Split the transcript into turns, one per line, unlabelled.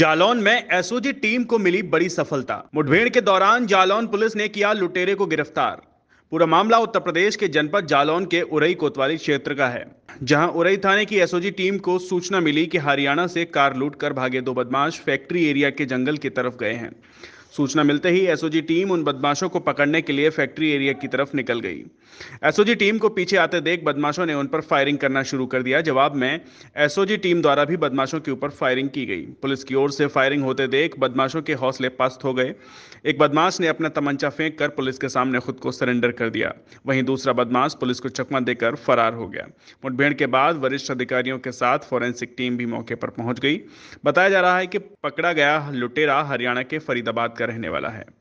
जालौन में SOG team को मिली बड़ी सफलता मुठभेड़ के दौरान जालौन पुलिस ने किया लुटेरे को गिरफ्तार पूरा मामला उत्तर प्रदेश के जनपद जालौन के उरई कोतवाली क्षेत्र का है जहां उरई थाने की एसओजी टीम को सूचना मिली कि हरियाणा से कार लूट कर भागे दो बदमाश फैक्ट्री एरिया के जंगल की तरफ गए हैं सूचना मिलते ही एसओजी टीम उन बदमाशों को पकड़ने के लिए फैक्ट्री एरिया की तरफ निकल गई एसओजी टीम को पीछे आते देख बदमाशों ने उन पर फायरिंग करना शुरू कर दिया जवाब में एसओजी टीम द्वारा भी बदमाशों के ऊपर फायरिंग की गई पुलिस की ओर से फायरिंग होते देख बदमाशों के हौसले पस्त हो गए एक बदमाश ने अपना तमंचा फेंक कर पुलिस के सामने खुद को सरेंडर कर दिया वहीं दूसरा बदमाश पुलिस को चकमा देकर फरार हो गया मुठभेड़ मुठभेड़ के बाद वरिष्ठ अधिकारियों के साथ फोरेंसिक टीम भी मौके पर पहुंच गई बताया जा रहा है कि पकड़ा गया लुटेरा हरियाणा के फरीदाबाद का रहने वाला है